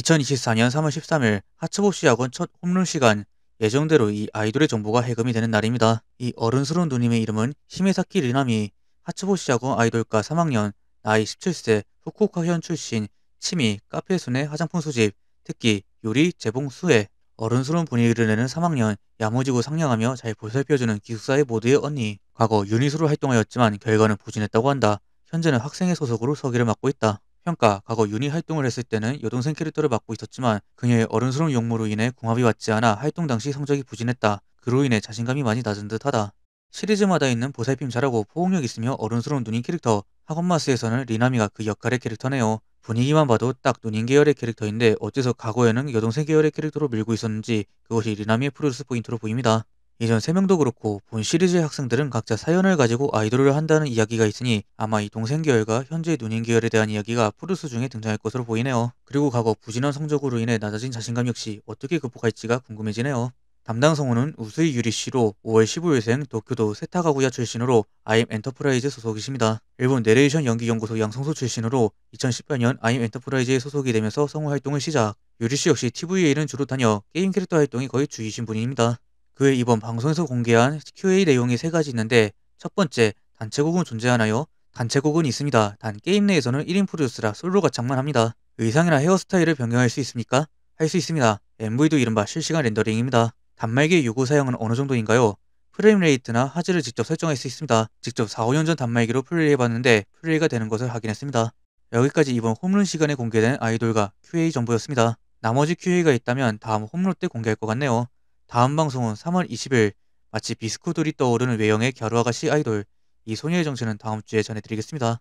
2024년 3월 13일 하츠보 시학원첫 홈런 시간 예정대로 이 아이돌의 정보가 해금이 되는 날입니다. 이 어른스러운 누님의 이름은 히메사키 리나미 하츠보 시학원 아이돌과 3학년 나이 17세 후쿠오카현 출신 취미 카페순의 화장품 수집 특기 요리 재봉 수혜 어른스러운 분위기를 내는 3학년 야무지고 상냥하며 잘 보살펴주는 기숙사의 모두의 언니 과거 유닛으로 활동하였지만 결과는 부진했다고 한다 현재는 학생의 소속으로 서기를 맡고 있다 평가, 과거 윤희 활동을 했을 때는 여동생 캐릭터를 맡고 있었지만 그녀의 어른스러운 용모로 인해 궁합이 맞지 않아 활동 당시 성적이 부진했다. 그로 인해 자신감이 많이 낮은 듯하다. 시리즈마다 있는 보살핌 잘하고 포옹력 있으며 어른스러운 누님 캐릭터 학원마스에서는 리나미가 그 역할의 캐릭터네요. 분위기만 봐도 딱 누님 계열의 캐릭터인데 어째서 과거에는 여동생 계열의 캐릭터로 밀고 있었는지 그것이 리나미의 프로듀스 포인트로 보입니다. 이전 3명도 그렇고 본 시리즈의 학생들은 각자 사연을 가지고 아이돌을 한다는 이야기가 있으니 아마 이 동생 계열과 현재 누님 계열에 대한 이야기가 프루스 중에 등장할 것으로 보이네요. 그리고 과거 부진한 성적으로 인해 낮아진 자신감 역시 어떻게 극복할지가 궁금해지네요. 담당 성우는 우수이 유리씨로 5월 15일생 도쿄도 세타가구야 출신으로 아임 엔터프라이즈 소속이십니다. 일본 내레이션 연기연구소 양성소 출신으로 2018년 아임 엔터프라이즈에 소속이 되면서 성우 활동을 시작. 유리씨 역시 TVA는 주로 다녀 게임 캐릭터 활동이 거의 주이신 분입니다. 그의 이번 방송에서 공개한 Q&A 내용이 세 가지 있는데 첫 번째, 단체곡은 존재하나요? 단체곡은 있습니다. 단 게임 내에서는 1인 프로듀스라 솔로 가창만 합니다. 의상이나 헤어스타일을 변경할 수 있습니까? 할 수 있습니다. MV도 이른바 실시간 렌더링입니다. 단말기의 요구 사양은 어느 정도인가요? 프레임 레이트나 화질을 직접 설정할 수 있습니다. 직접 4, 5년 전 단말기로 플레이 해봤는데 플레이가 되는 것을 확인했습니다. 여기까지 이번 홈런 시간에 공개된 아이돌과 QA 정보였습니다. 나머지 QA가 있다면 다음 홈런 때 공개할 것 같네요. 다음 방송은 3월 20일 마치 비스코돌이 떠오르는 외형의 겨루아가씨 아이돌 이 소녀의 정체는 다음 주에 전해드리겠습니다.